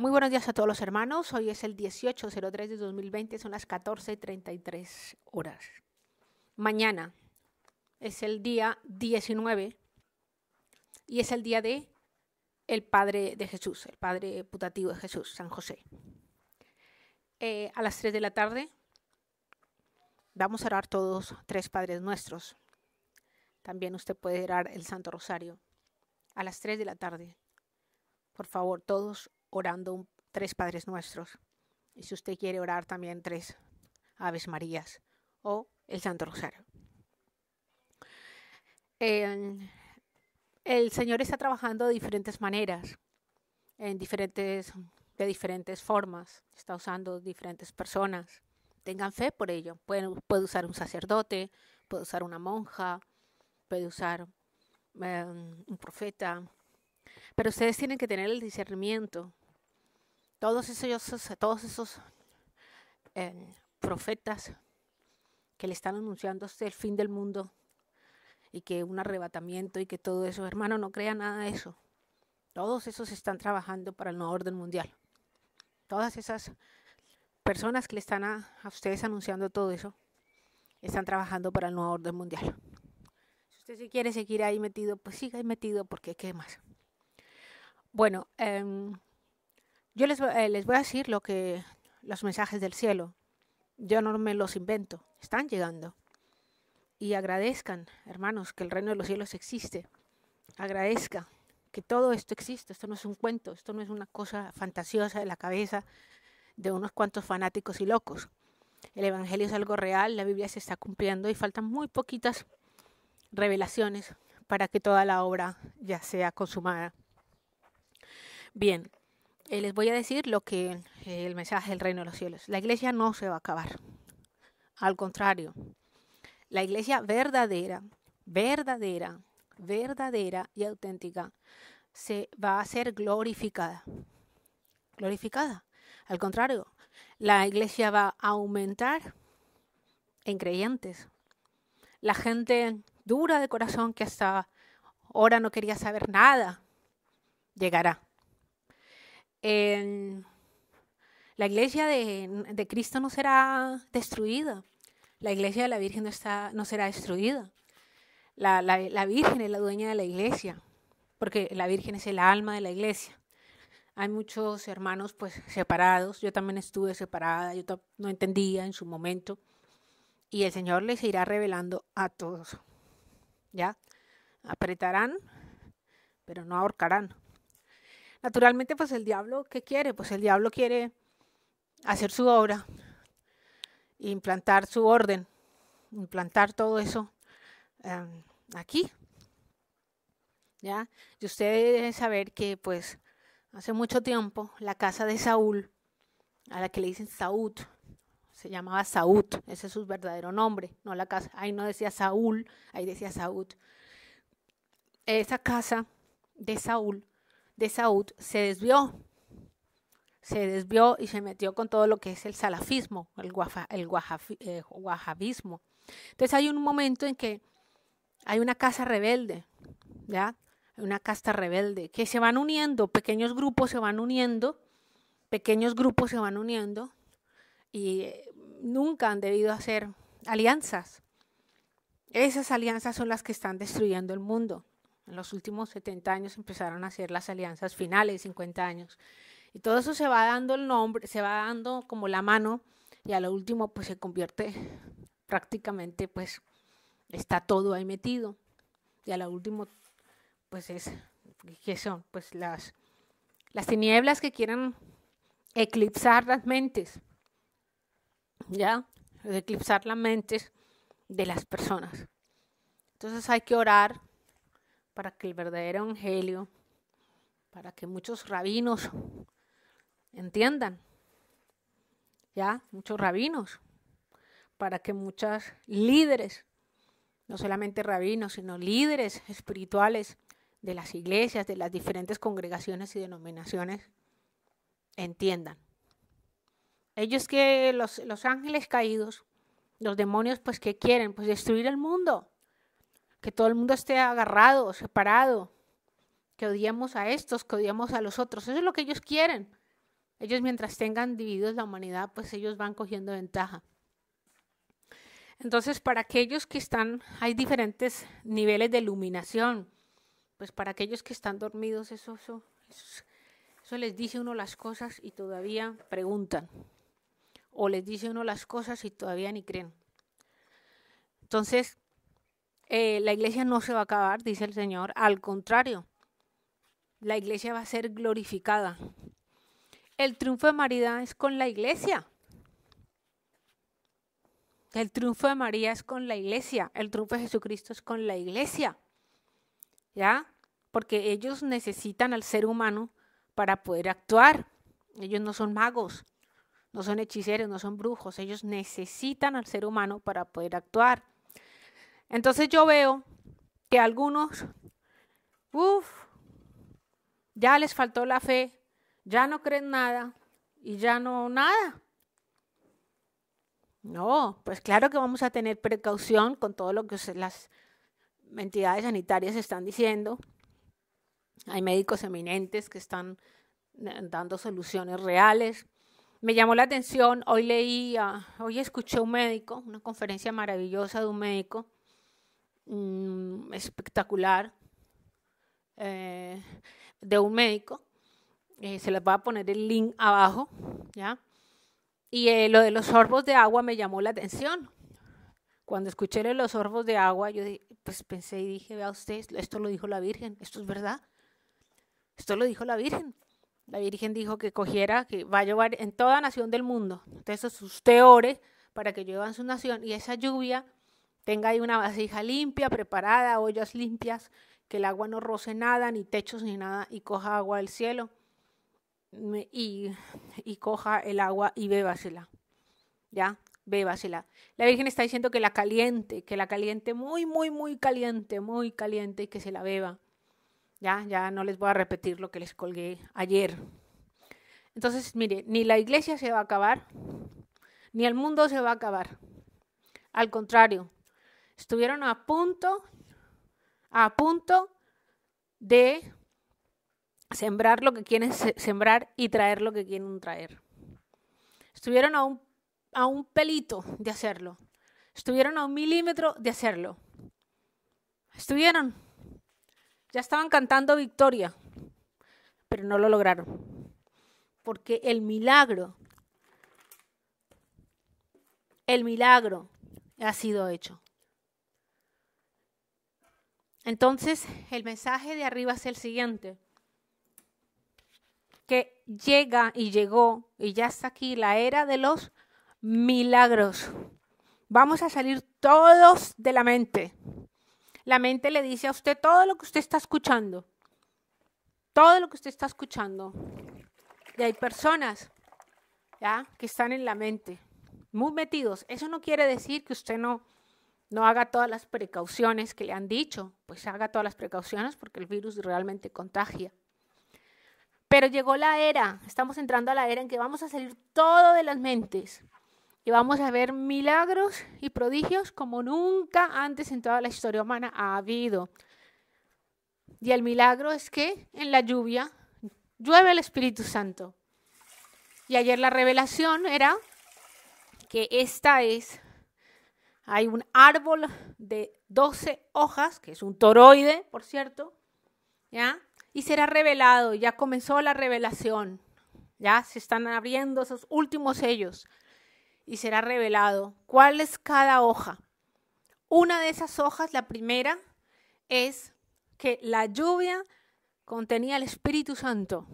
Muy buenos días a todos los hermanos. Hoy es el 18.03 de 2020, son las 14.33 horas. Mañana es el día 19 y es el día de el Padre de Jesús, el Padre putativo de Jesús, San José. Eh, a las 3 de la tarde vamos a orar todos tres Padres Nuestros. También usted puede orar el Santo Rosario a las 3 de la tarde. Por favor, todos orando tres Padres Nuestros. Y si usted quiere orar también tres Aves Marías o el Santo Rosario. el Señor está trabajando de diferentes maneras, en diferentes, de diferentes formas, está usando diferentes personas. Tengan fe por ello. puede usar un sacerdote, puede usar una monja, puede usar em, un profeta. Pero ustedes tienen que tener el discernimiento todos esos, todos esos eh, profetas que le están anunciando el fin del mundo y que un arrebatamiento y que todo eso, hermano, no crea nada de eso. Todos esos están trabajando para el nuevo orden mundial. Todas esas personas que le están a, ustedes anunciando todo eso, están trabajando para el nuevo orden mundial. Si usted si quiere seguir ahí metido, pues siga ahí metido porque qué más. Bueno, em, yo eh, les, voy a decir lo que los mensajes del cielo. Yo no me los invento, están llegando. Y agradezcan, hermanos, que el reino de los cielos existe. Agradezca que todo esto existe. Esto no es un cuento, esto no es una cosa fantasiosa de la cabeza de unos cuantos fanáticos y locos. El Evangelio es algo real, la Biblia se está cumpliendo y faltan muy poquitas revelaciones para que toda la obra ya sea consumada. Bien, eh, les voy a decir lo que el mensaje del reino de los cielos. La iglesia no se va a acabar. Al contrario, la iglesia verdadera, verdadera, verdadera y auténtica se va a ser glorificada. Glorificada. Al contrario, la iglesia va a aumentar en creyentes. La gente dura de corazón que hasta ahora no quería saber nada llegará la iglesia de, Cristo no será destruida, la iglesia de la Virgen no, será destruida. La, Virgen es la dueña de la iglesia, porque la Virgen es el alma de la iglesia hay muchos hermanos pues separados, yo también estuve separada, yo no entendía en su momento y el Señor les irá revelando a todos. ¿Ya? Apretarán, pero no ahorcarán. Naturalmente, pues el diablo, ¿qué quiere? Pues el diablo quiere hacer su obra, implantar su orden, implantar todo eso em, aquí. ¿Ya? Y ustedes deben saber que, pues, hace mucho tiempo, la casa de Saúl, a la que le dicen Saúl, se llamaba Saúl, ese es su verdadero nombre, no la casa, ahí no decía Saúl, ahí decía Saúl. Esa casa de Saúl de Saúd se desvió, se desvió y se metió con todo lo que es el salafismo, el, wahabismo. el eh, Entonces hay un momento en que hay una casa rebelde, ¿ya? Una casta rebelde, que se van uniendo, pequeños grupos se van uniendo, pequeños grupos se van uniendo y eh, nunca han debido hacer alianzas. Esas alianzas son las que están destruyendo el mundo. En los últimos 70 años empezaron a hacer las alianzas finales, 50 años. Y todo eso se va dando el nombre, se va dando como la mano y a lo último pues se convierte prácticamente pues está todo ahí metido. Y a lo último pues es, ¿qué son? Pues las, las tinieblas que quieren eclipsar las mentes, ¿ya? eclipsar las mentes de las personas. Entonces hay que orar para que el verdadero evangelio, para que muchos rabinos entiendan, ya, muchos rabinos, para que muchas líderes, no solamente rabinos, sino líderes espirituales de las iglesias, de las diferentes congregaciones y denominaciones, entiendan. Ellos que los, los ángeles caídos, los demonios, pues que quieren, pues destruir el mundo que todo el mundo esté agarrado, separado, que odiemos a estos, que odiamos a los otros. Eso es lo que ellos quieren. Ellos mientras tengan divididos la humanidad, pues ellos van cogiendo ventaja. Entonces, para aquellos que están, hay diferentes niveles de iluminación. Pues para aquellos que están dormidos, eso, eso, eso les dice uno las cosas y todavía preguntan. O les dice uno las cosas y todavía ni creen. Entonces, eh, la iglesia no se va a acabar, dice el Señor. Al contrario, la iglesia va a ser glorificada. El triunfo de María es con la iglesia. El triunfo de María es con la iglesia. El triunfo de Jesucristo es con la iglesia. ¿Ya? Porque ellos necesitan al ser humano para poder actuar. Ellos no son magos, no son hechiceros, no son brujos. Ellos necesitan al ser humano para poder actuar. Entonces yo veo que algunos, uff, ya les faltó la fe, ya no creen nada y ya no nada. No, pues claro que vamos a tener precaución con todo lo que las entidades sanitarias están diciendo. Hay médicos eminentes que están eh, dando soluciones reales. Me llamó la atención, hoy leí, hoy escuché a un médico, una conferencia maravillosa de un médico Mm, espectacular eh, de un médico. Eh, se les va a poner el link abajo, ¿ya? Y eh, lo de los sorbos de agua me llamó la atención. Cuando escuché los sorbos de agua, yo pues pensé y dije, vea usted, esto lo dijo la Virgen, esto es verdad. Esto lo dijo la Virgen. La Virgen dijo que cogiera, que va a llevar en toda nación del mundo. Entonces usted ore para que llueva en su nación y esa lluvia Tenga ahí una vasija limpia, preparada, ollas limpias, que el agua no roce nada, ni techos ni nada, y coja agua del cielo y, coja el agua y bébasela. ¿Ya? bébasela. La Virgen está diciendo que la caliente, que la caliente muy, muy, muy caliente, muy caliente y que se la beba. Ya, ya no les voy a repetir lo que les colgué ayer. Entonces, mire, ni la iglesia se va a acabar, ni el mundo se va a acabar. Al contrario, Estuvieron a punto, a punto de sembrar lo que quieren sembrar y traer lo que quieren traer. Estuvieron a un, a un pelito de hacerlo. Estuvieron a un milímetro de hacerlo. Estuvieron. Ya estaban cantando victoria, pero no lo lograron. Porque el milagro, el milagro ha sido hecho. Entonces, el mensaje de arriba es el siguiente, que llega y llegó y ya está aquí la era de los milagros. Vamos a salir todos de la mente. La mente le dice a usted todo lo que usted está escuchando. Todo lo que usted está escuchando. Y hay personas ¿ya? que están en la mente, muy metidos. Eso no quiere decir que usted no no haga todas las precauciones que le han dicho, pues haga todas las precauciones porque el virus realmente contagia. Pero llegó la era, estamos entrando a la era en que vamos a salir todo de las mentes y vamos a ver milagros y prodigios como nunca antes en toda la historia humana ha habido. Y el milagro es que en la lluvia llueve el Espíritu Santo. Y ayer la revelación era que esta es hay un árbol de 12 hojas, que es un toroide, por cierto, ¿ya? Y será revelado, ya comenzó la revelación, ya se están abriendo esos últimos sellos y será revelado cuál es cada hoja. Una de esas hojas, la primera, es que la lluvia contenía el Espíritu Santo,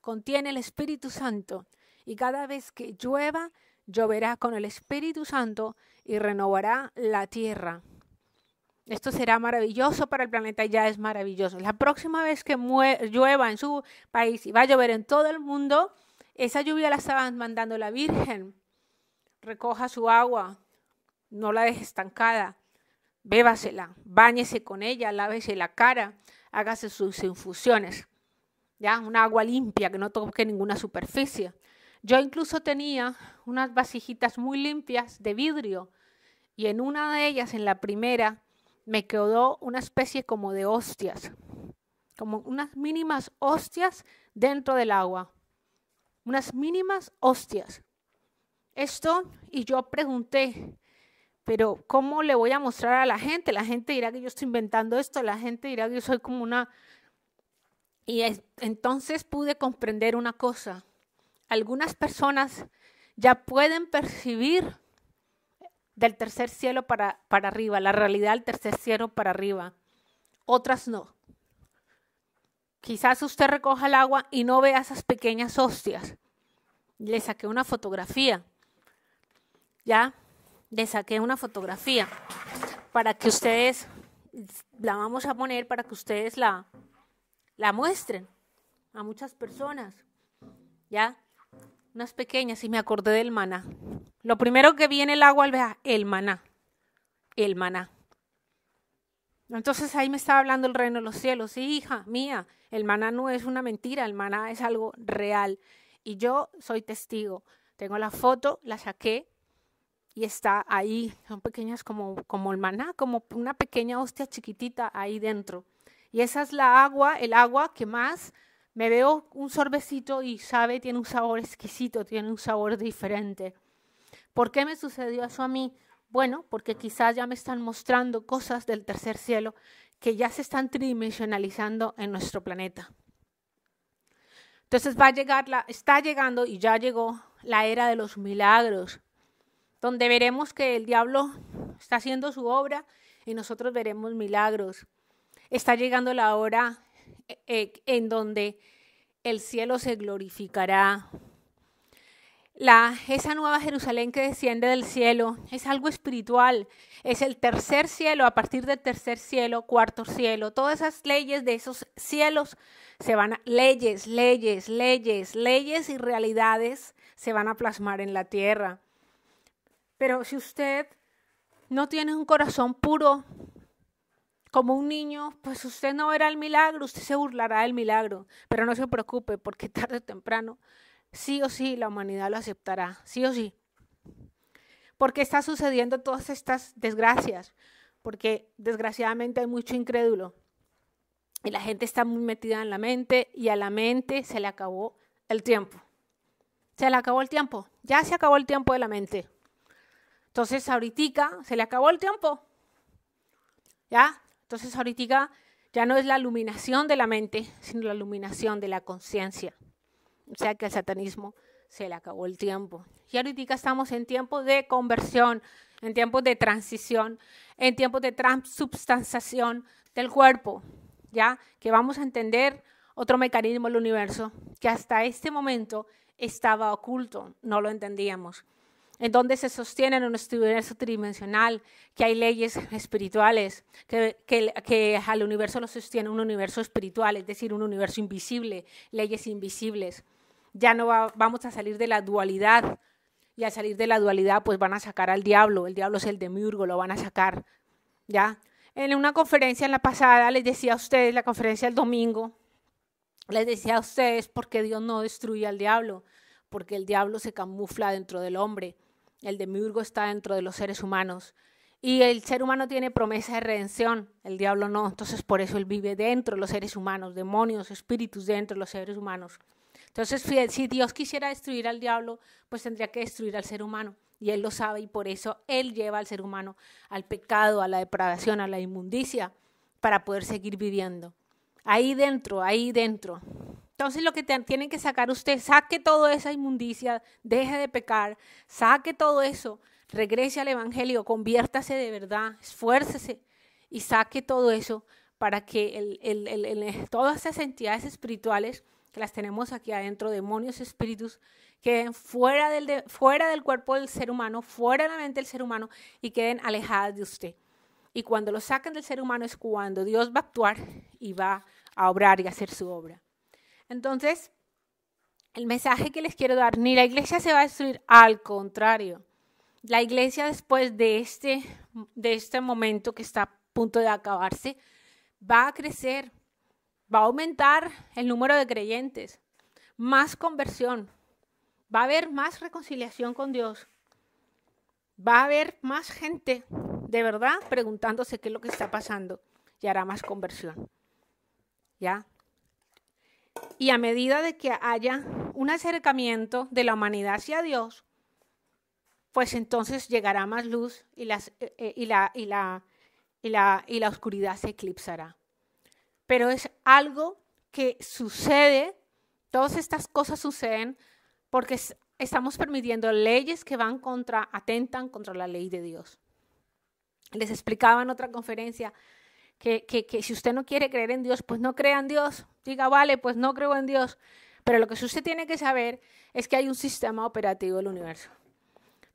contiene el Espíritu Santo, y cada vez que llueva, lloverá con el Espíritu Santo y renovará la tierra. Esto será maravilloso para el planeta, ya es maravilloso. La próxima vez que llueva en su país y va a llover en todo el mundo, esa lluvia la estaba mandando la Virgen. Recoja su agua, no la deje estancada, bébasela, báñese con ella, lávese la cara, hágase sus infusiones. Ya, una agua limpia que no toque ninguna superficie. Yo incluso tenía unas vasijitas muy limpias de vidrio y en una de ellas, en la primera, me quedó una especie como de hostias, como unas mínimas hostias dentro del agua, unas mínimas hostias. Esto y yo pregunté, pero ¿cómo le voy a mostrar a la gente? La gente dirá que yo estoy inventando esto, la gente dirá que yo soy como una... Y entonces pude comprender una cosa. Algunas personas ya pueden percibir del tercer cielo para, para arriba, la realidad del tercer cielo para arriba. Otras no. Quizás usted recoja el agua y no vea esas pequeñas hostias. Le saqué una fotografía. Ya, le saqué una fotografía para que ustedes la vamos a poner para que ustedes la, la muestren a muchas personas. ¿Ya? unas pequeñas y me acordé del maná. Lo primero que en el agua al ver el maná. El maná. Entonces ahí me estaba hablando el reino de los cielos. Sí, hija mía, el maná no es una mentira, el maná es algo real. Y yo soy testigo. Tengo la foto, la saqué y está ahí. Son pequeñas como, como el maná, como una pequeña hostia chiquitita ahí dentro. Y esa es la agua, el agua que más me veo un sorbecito y sabe, tiene un sabor exquisito, tiene un sabor diferente. ¿Por qué me sucedió eso a mí? Bueno, porque quizás ya me están mostrando cosas del tercer cielo que ya se están tridimensionalizando en nuestro planeta. Entonces va a llegar, está llegando y ya llegó la era de los milagros, donde veremos que el diablo está haciendo su obra y nosotros veremos milagros. Está llegando la hora e, e, en donde el cielo se glorificará. La, esa nueva Jerusalén que desciende del cielo es algo espiritual, es el tercer cielo, a partir del tercer cielo, cuarto cielo, todas esas leyes de esos cielos se van a, leyes, leyes, leyes, leyes y realidades se van a plasmar en la tierra. Pero si usted no tiene un corazón puro, como un niño, pues usted no verá el milagro, usted se burlará del milagro, pero no se preocupe porque tarde o temprano, sí o sí, la humanidad lo aceptará, sí o sí. ¿Por qué está sucediendo todas estas desgracias? Porque desgraciadamente hay mucho incrédulo y la gente está muy metida en la mente y a la mente se le acabó el tiempo. Se le acabó el tiempo, ya se acabó el tiempo de la mente. Entonces ahorita se le acabó el tiempo. ¿Ya? Entonces ahorita ya no es la iluminación de la mente, sino la iluminación de la conciencia. O sea que el satanismo se le acabó el tiempo. Y ahorita estamos en tiempos de conversión, en tiempos de transición, en tiempos de transubstanciación del cuerpo, ¿ya? Que vamos a entender otro mecanismo del universo que hasta este momento estaba oculto, no lo entendíamos en donde se sostiene nuestro universo tridimensional, que hay leyes espirituales, que, al universo lo sostiene un universo espiritual, es decir, un universo invisible, leyes invisibles. Ya no vamos a salir de la dualidad y al salir de la dualidad pues van a sacar al diablo, el diablo es el demiurgo, lo van a sacar, ¿ya? En una conferencia en la pasada les decía a ustedes, la conferencia del domingo, les decía a ustedes por qué Dios no destruye al diablo, porque el diablo se camufla dentro del hombre. El demiurgo está dentro de los seres humanos. Y el ser humano tiene promesa de redención, el diablo no. Entonces por eso él vive dentro de los seres humanos, demonios, espíritus dentro de los seres humanos. Entonces si Dios quisiera destruir al diablo, pues tendría que destruir al ser humano. Y él lo sabe y por eso él lleva al ser humano al pecado, a la depravación, a la inmundicia, para poder seguir viviendo. Ahí dentro, ahí dentro. Entonces lo que te, tienen que sacar usted, saque toda esa inmundicia, deje de pecar, saque todo eso, regrese al Evangelio, conviértase de verdad, esfuércese y saque todo eso para que todas esas entidades espirituales que las tenemos aquí adentro, demonios, espíritus, queden fuera del, fuera del cuerpo del ser humano, fuera de la mente del ser humano y queden alejadas de usted. Y cuando lo sacan del ser humano es cuando Dios va a actuar y va a obrar y hacer su obra. Entonces, el mensaje que les quiero dar, ni la iglesia se va a destruir, al contrario. La iglesia después de este, de este momento que está a punto de acabarse, va a crecer, va a aumentar el número de creyentes, más conversión, va a haber más reconciliación con Dios, va a haber más gente de verdad preguntándose qué es lo que está pasando y hará más conversión. ¿Ya? Y a medida de que haya un acercamiento de la humanidad hacia Dios, pues entonces llegará más luz y, las, eh, eh, la, la, y, la, y la oscuridad se eclipsará. Pero es algo que sucede, todas estas cosas suceden porque estamos permitiendo leyes que van contra, atentan contra la ley de Dios. Les explicaba en otra conferencia que, si usted no quiere creer en Dios, pues no crea en Dios. Diga, vale, pues no creo en Dios. Pero lo que usted tiene que saber es que hay un sistema operativo del universo.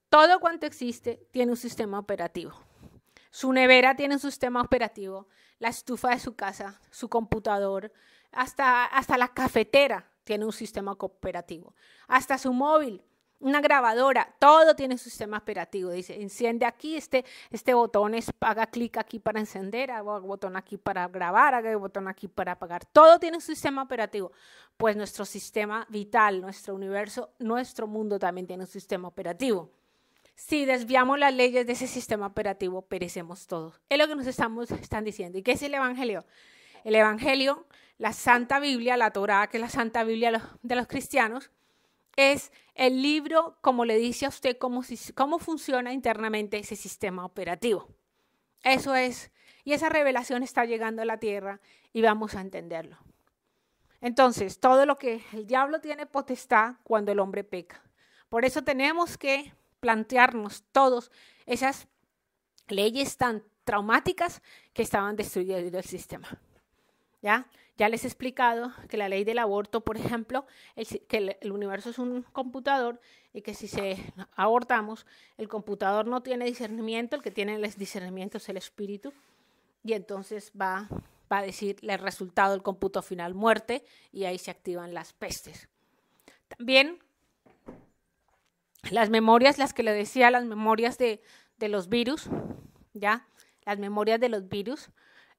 Todo cuanto existe tiene un sistema operativo. Su nevera tiene un sistema operativo, la estufa de su casa, su computador, hasta, hasta la cafetera tiene un sistema operativo, hasta su móvil una grabadora, todo tiene su sistema operativo. Dice, enciende aquí, este, este botón es, haga clic aquí para encender, haga botón aquí para grabar, haga botón aquí para apagar. Todo tiene un sistema operativo. Pues nuestro sistema vital, nuestro universo, nuestro mundo también tiene un sistema operativo. Si desviamos las leyes de ese sistema operativo, perecemos todos. Es lo que nos estamos, están diciendo. ¿Y qué es el Evangelio? El Evangelio, la Santa Biblia, la Torá, que es la Santa Biblia de los cristianos, es el libro, como le dice a usted cómo, funciona internamente ese sistema operativo. Eso es, y esa revelación está llegando a la tierra y vamos a entenderlo. Entonces, todo lo que el diablo tiene potestad cuando el hombre peca. Por eso tenemos que plantearnos todos esas leyes tan traumáticas que estaban destruyendo el sistema. ¿Ya? Ya les he explicado que la ley del aborto, por ejemplo, es que el, universo es un computador y que si se abortamos, el computador no tiene discernimiento, el que tiene el discernimiento es el espíritu, y entonces va, a decir el resultado del cómputo final muerte, y ahí se activan las pestes. También las memorias, las que le decía, las memorias de, de los virus, ¿ya? Las memorias de los virus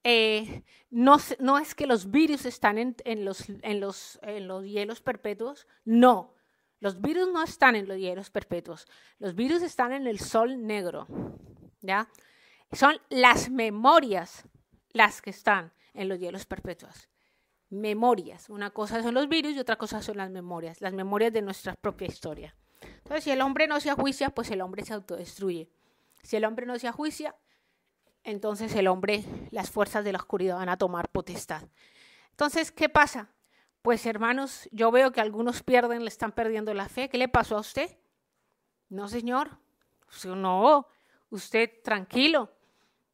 eh, no, es que los virus están en, los, hielos perpetuos, no. Los virus no están en los hielos perpetuos, los virus están en el sol negro, ¿ya? Son las memorias las que están en los hielos perpetuos. Memorias. Una cosa son los virus y otra cosa son las memorias, las memorias de nuestra propia historia. Entonces, si el hombre no se ajuicia, pues el hombre se autodestruye. Si el hombre no se ajuicia, entonces el hombre, las fuerzas de la oscuridad van a tomar potestad. Entonces, ¿qué pasa? Pues hermanos, yo veo que algunos pierden, le están perdiendo la fe. ¿Qué le pasó a usted? No, señor. No, usted tranquilo.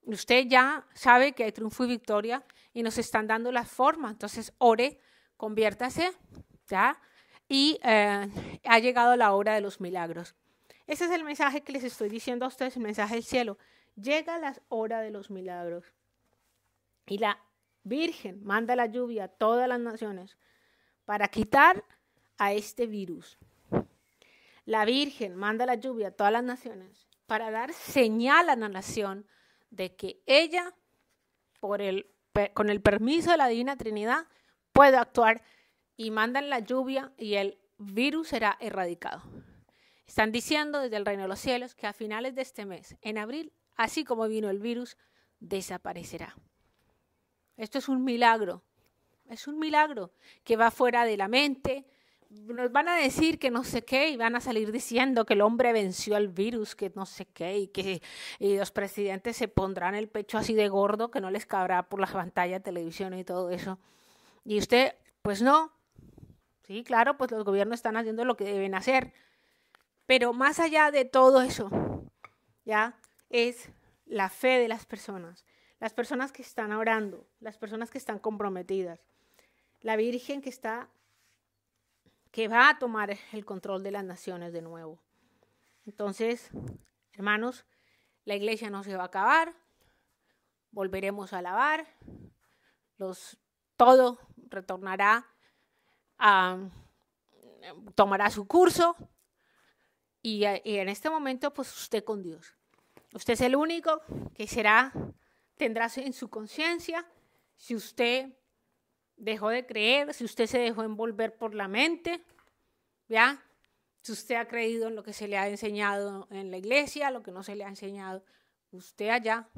Usted ya sabe que hay triunfo y victoria y nos están dando la forma. Entonces, ore, conviértase, ¿ya? Y eh, ha llegado la hora de los milagros. Ese es el mensaje que les estoy diciendo a ustedes, el mensaje del cielo. Llega la hora de los milagros. Y la Virgen manda la lluvia a todas las naciones para quitar a este virus. La Virgen manda la lluvia a todas las naciones para dar señal a la nación de que ella, por el, con el permiso de la Divina Trinidad, puede actuar y mandan la lluvia y el virus será erradicado. Están diciendo desde el reino de los cielos que a finales de este mes, en abril, así como vino el virus, desaparecerá. Esto es un milagro, es un milagro que va fuera de la mente. Nos van a decir que no sé qué y van a salir diciendo que el hombre venció al virus, que no sé qué, y que los presidentes se pondrán el pecho así de gordo que no les cabrá por las pantallas de televisión y todo eso. Y usted, pues no. Sí, claro, pues los gobiernos están haciendo lo que deben hacer. Pero más allá de todo eso, ¿ya? es la fe de las personas, las personas que están orando, las personas que están comprometidas, la Virgen que está que va a tomar el control de las naciones de nuevo. Entonces, hermanos, la iglesia no se va a acabar, volveremos a alabar, todo retornará tomará su curso y, y en este momento pues usted con Dios. Usted es el único que será, tendrá en su conciencia si usted dejó de creer, si usted se dejó envolver por la mente, ¿ya? Si usted ha creído en lo que se le ha enseñado en la iglesia, lo que no se le ha enseñado, usted allá,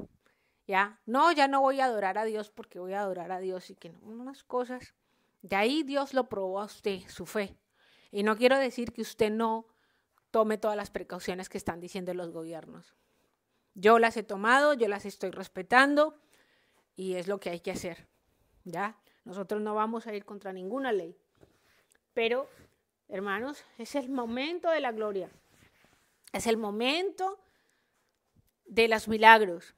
¿ya? No, ya no voy a adorar a Dios porque voy a adorar a Dios y que no, unas cosas. De ahí Dios lo probó a usted, su fe. Y no quiero decir que usted no tome todas las precauciones que están diciendo los gobiernos. Yo las he tomado, yo las estoy respetando y es lo que hay que hacer. ¿Ya? Nosotros no vamos a ir contra ninguna ley. Pero, hermanos, es el momento de la gloria. Es el momento de los milagros.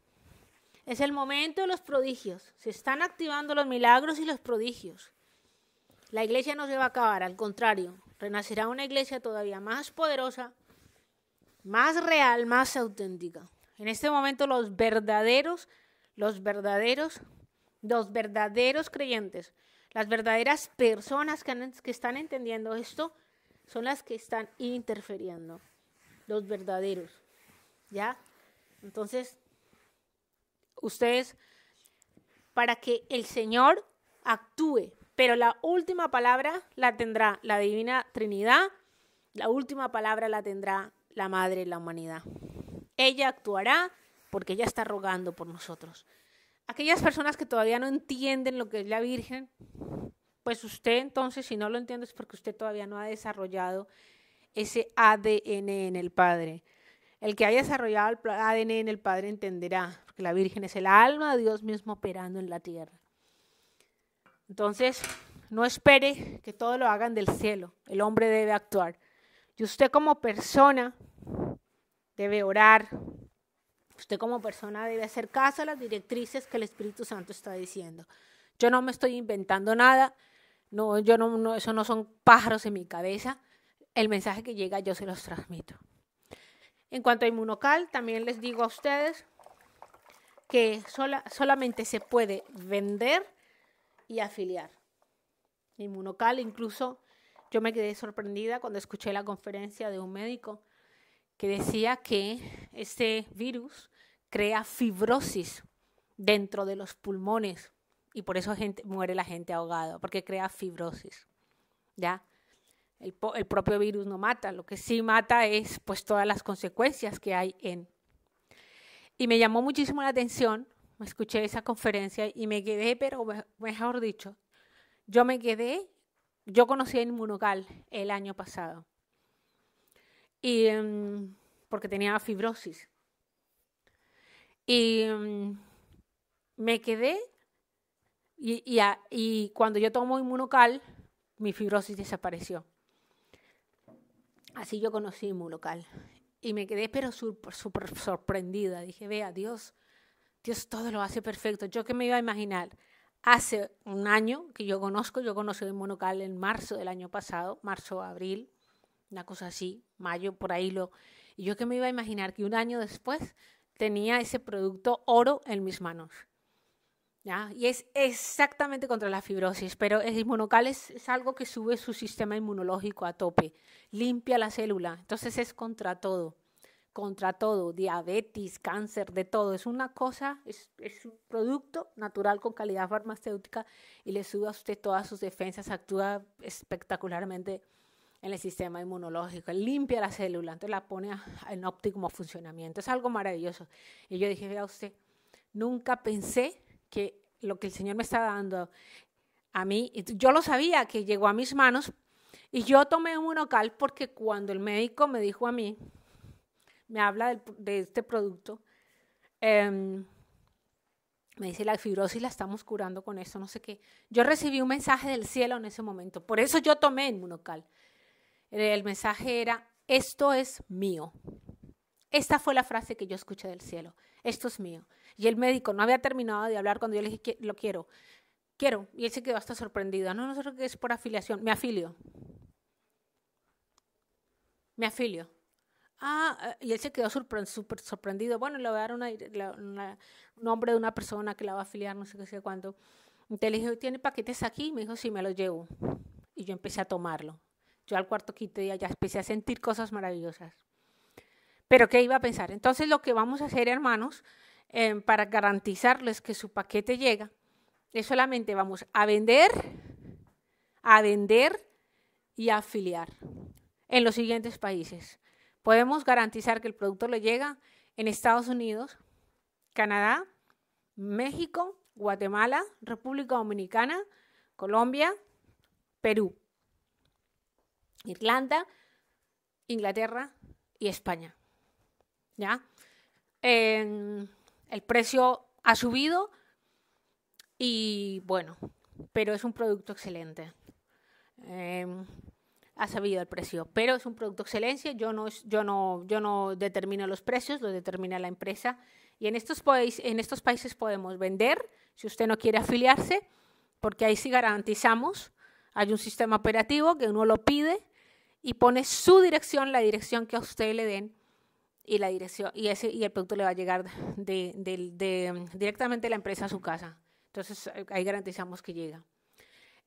Es el momento de los prodigios. Se están activando los milagros y los prodigios. La iglesia no se va a acabar, al contrario, renacerá una iglesia todavía más poderosa, más real, más auténtica. En este momento los verdaderos, los verdaderos, los verdaderos creyentes, las verdaderas personas que, están entendiendo esto, son las que están interfiriendo. Los verdaderos. ¿Ya? Entonces, ustedes, para que el Señor actúe, pero la última palabra la tendrá la Divina Trinidad, la última palabra la tendrá la Madre de la Humanidad. Ella actuará porque ella está rogando por nosotros. Aquellas personas que todavía no entienden lo que es la Virgen, pues usted entonces, si no lo entiende, es porque usted todavía no ha desarrollado ese ADN en el Padre. El que haya desarrollado el ADN en el Padre entenderá, que la Virgen es el alma de Dios mismo operando en la tierra. Entonces, no espere que todo lo hagan del cielo. El hombre debe actuar. Y usted como persona debe orar. Usted como persona debe hacer caso a las directrices que el Espíritu Santo está diciendo. Yo no me estoy inventando nada, no, yo no, eso no son pájaros en mi cabeza. El mensaje que llega yo se los transmito. En cuanto a Inmunocal, también les digo a ustedes que solamente se puede vender y afiliar. Inmunocal, incluso yo me quedé sorprendida cuando escuché la conferencia de un médico que decía que este virus crea fibrosis dentro de los pulmones y por eso gente, muere la gente ahogada, porque crea fibrosis. ¿Ya? El, propio virus no mata, lo que sí mata es pues todas las consecuencias que hay en. Y me llamó muchísimo la atención, me escuché esa conferencia y me quedé, pero mejor dicho, yo me quedé, yo conocí a Inmunocal el año pasado y, em, porque tenía fibrosis. Y em, me quedé y, y, cuando yo tomo inmunocal, mi fibrosis desapareció. Así yo conocí inmunocal. Y me quedé pero súper sorprendida. Dije, vea, Dios, Dios todo lo hace perfecto. Yo qué me iba a imaginar, hace un año que yo conozco, yo conocí inmunocal en marzo del año pasado, marzo, abril, una cosa así, mayo por ahí lo... Y yo que me iba a imaginar que un año después tenía ese producto oro en mis manos. ¿Ya? Y es exactamente contra la fibrosis, pero el inmunocal es, algo que sube su sistema inmunológico a tope, limpia la célula, entonces es contra todo, contra todo, diabetes, cáncer, de todo, es una cosa, es un producto natural con calidad farmacéutica y le sube a usted todas sus defensas, actúa espectacularmente en el sistema inmunológico, limpia la célula, entonces la pone en óptimo funcionamiento. Es algo maravilloso. Y yo dije, vea usted, nunca pensé que lo que el Señor me está dando a mí, yo lo sabía que llegó a mis manos y yo tomé un monocal porque cuando el médico me dijo a mí, me habla de este producto, em, me dice la fibrosis la estamos curando con esto, no sé qué. Yo recibí un mensaje del cielo en ese momento, por eso yo tomé el monocal el mensaje era, esto es mío. Esta fue la frase que yo escuché del cielo, esto es mío. Y el médico no había terminado de hablar cuando yo le dije, lo quiero, quiero. Y él se quedó hasta sorprendido. No, no sé qué es por afiliación, me afilio. Me afilio. Ah, eh", y él se quedó súper sorprendido. Bueno, le voy a dar una, un nombre de una persona que la va a afiliar, no sé qué sé cuándo. Entonces dije, ¿tiene paquetes aquí? Me dijo, sí, me los llevo. Y yo empecé a tomarlo. Yo al cuarto, quito día ya empecé a sentir cosas maravillosas. Pero ¿qué iba a pensar? Entonces lo que vamos a hacer, hermanos, em, para garantizarles que su paquete llega, es solamente vamos a vender, a vender y a afiliar en los siguientes países. Podemos garantizar que el producto le llega en Estados Unidos, Canadá, México, Guatemala, República Dominicana, Colombia, Perú. Irlanda, Inglaterra y España. ¿Ya? Em, el precio ha subido y bueno, pero es un producto excelente. Em, ha subido el precio, pero es un producto excelencia. Yo no, yo no, yo no determino los precios, lo determina la empresa. Y en estos, en estos países podemos vender, si usted no quiere afiliarse, porque ahí sí garantizamos. Hay un sistema operativo que uno lo pide y pone su dirección, la dirección que a usted le den y la dirección y ese y el producto le va a llegar directamente de la empresa a su casa. Entonces eh, ahí garantizamos que llega.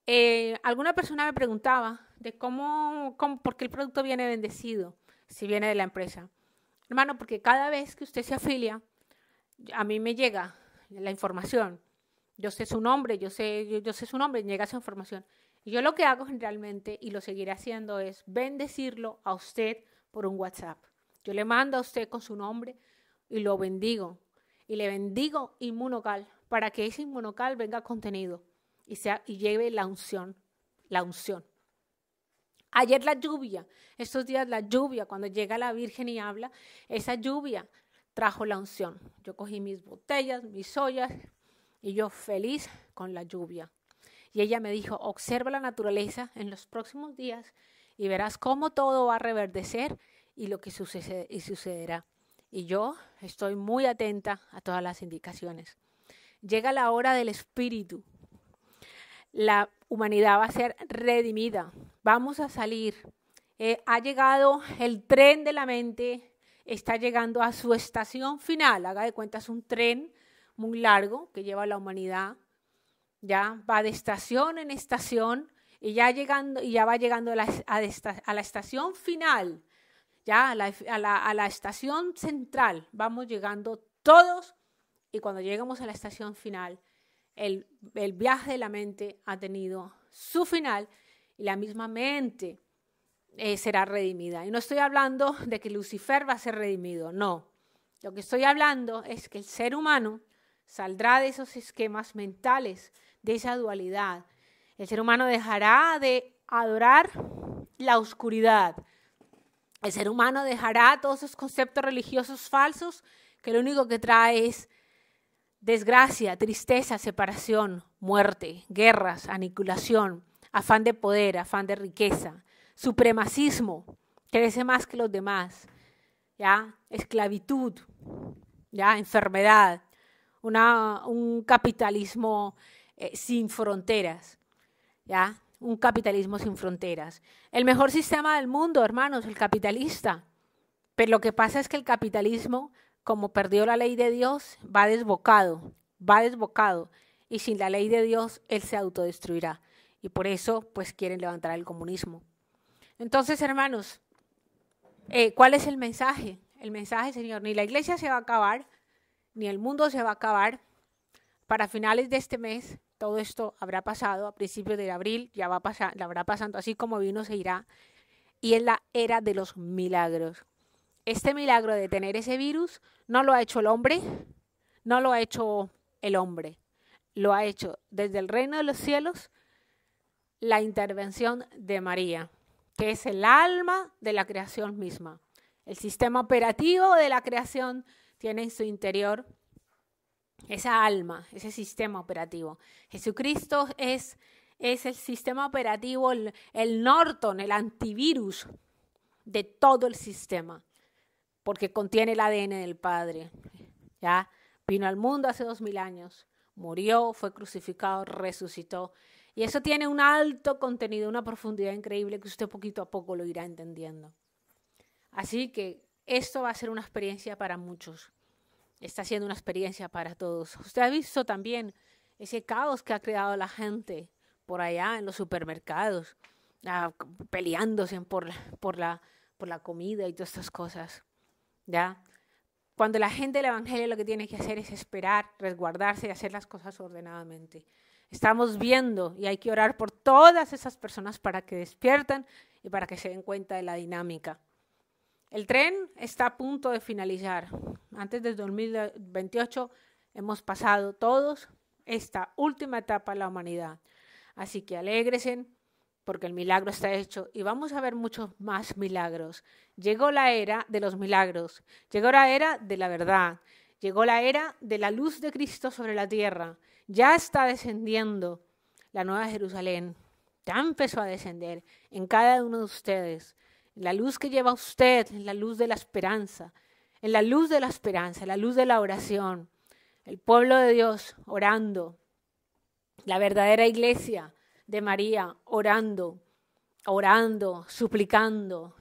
Eh, alguna persona me preguntaba de cómo, cómo, por qué el producto viene bendecido si viene de la empresa. Hermano, porque cada vez que usted se afilia, a mí me llega la información. Yo sé su nombre, yo sé, yo sé su nombre, llega esa información. Yo lo que hago generalmente, y lo seguiré haciendo, es bendecirlo a usted por un WhatsApp. Yo le mando a usted con su nombre y lo bendigo. Y le bendigo inmunocal para que ese inmunocal venga contenido y, sea, y lleve la unción, la unción. Ayer la lluvia, estos días la lluvia, cuando llega la Virgen y habla, esa lluvia trajo la unción. Yo cogí mis botellas, mis ollas y yo feliz con la lluvia. Y ella me dijo, observa la naturaleza en los próximos días y verás cómo todo va a reverdecer y lo que sucede, y sucederá. Y yo estoy muy atenta a todas las indicaciones. Llega la hora del espíritu. La humanidad va a ser redimida. Vamos a salir. Eh, ha llegado el tren de la mente, está llegando a su estación final. Haga de cuentas un tren muy largo que lleva a la humanidad ya va de estación en estación y ya, llegando, y ya va llegando a la, estación final, ya a la, estación central, vamos llegando todos y cuando llegamos a la estación final, el, viaje de la mente ha tenido su final y la misma mente eh, será redimida. Y no estoy hablando de que Lucifer va a ser redimido, no. Lo que estoy hablando es que el ser humano saldrá de esos esquemas mentales de esa dualidad. El ser humano dejará de adorar la oscuridad. El ser humano dejará todos esos conceptos religiosos falsos que lo único que trae es desgracia, tristeza, separación, muerte, guerras, aniquilación, afán de poder, afán de riqueza, supremacismo, crece más que los demás, ¿ya? esclavitud, ¿ya? enfermedad, un capitalismo eh, sin fronteras, ¿ya? Un capitalismo sin fronteras. El mejor sistema del mundo, hermanos, el capitalista. Pero lo que pasa es que el capitalismo, como perdió la ley de Dios, va desbocado, va desbocado. Y sin la ley de Dios, él se autodestruirá. Y por eso, pues, quieren levantar el comunismo. Entonces, hermanos, eh, ¿cuál es el mensaje? El mensaje, Señor, ni la iglesia se va a acabar, ni el mundo se va a acabar. Para finales de este mes todo esto habrá pasado a principios de abril, ya va a pasar, habrá pasando así como vino se irá. Y es la era de los milagros. Este milagro de tener ese virus no lo ha hecho el hombre, no lo ha hecho el hombre, lo ha hecho desde el reino de los cielos la intervención de María, que es el alma de la creación misma. El sistema operativo de la creación tiene en su interior esa alma, ese sistema operativo. Jesucristo es, el sistema operativo, el, Norton, el antivirus de todo el sistema, porque contiene el ADN del Padre. ¿ya? Vino al mundo hace dos mil años, murió, fue crucificado, resucitó. Y eso tiene un alto contenido, una profundidad increíble que usted poquito a poco lo irá entendiendo. Así que esto va a ser una experiencia para muchos está siendo una experiencia para todos. Usted ha visto también ese caos que ha creado la gente por allá en los supermercados, ah, peleándose por la, por la comida y todas estas cosas. ¿Ya? Cuando la gente del Evangelio lo que tiene que hacer es esperar, resguardarse y hacer las cosas ordenadamente. Estamos viendo y hay que orar por todas esas personas para que despiertan y para que se den cuenta de la dinámica. El tren está a punto de finalizar. Antes del 2028 hemos pasado todos esta última etapa de la humanidad. Así que alegresen porque el milagro está hecho y vamos a ver muchos más milagros. Llegó la era de los milagros, llegó la era de la verdad, llegó la era de la luz de Cristo sobre la tierra. Ya está descendiendo la nueva Jerusalén, ya empezó a descender en cada uno de ustedes la luz que lleva usted, en la luz de la esperanza, en la luz de la esperanza, la luz de la oración, el pueblo de Dios orando, la verdadera iglesia de María orando, orando, suplicando,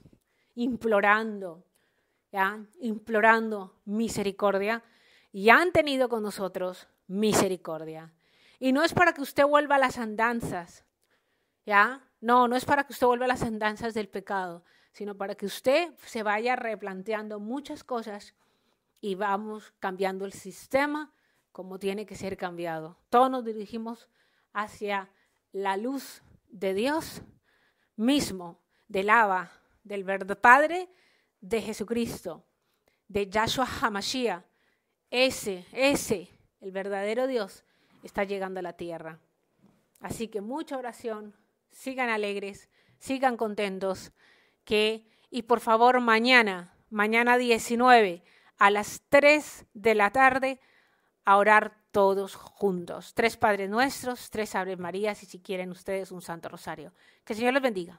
implorando, ¿ya? implorando misericordia y han tenido con nosotros misericordia. Y no es para que usted vuelva a las andanzas, ¿ya? No, no es para que usted vuelva a las andanzas del pecado, sino para que usted se vaya replanteando muchas cosas y vamos cambiando el sistema como tiene que ser cambiado. Todos nos dirigimos hacia la luz de Dios mismo, del Abba, del Verdadero Padre, de Jesucristo, de Yahshua Hamashiach. Ese, ese, el verdadero Dios, está llegando a la tierra. Así que mucha oración, sigan alegres, sigan contentos que, y por favor mañana, mañana 19 a las 3 de la tarde, a orar todos juntos. Tres Padres Nuestros, tres Ave Marías y si quieren ustedes un Santo Rosario. Que el Señor los bendiga.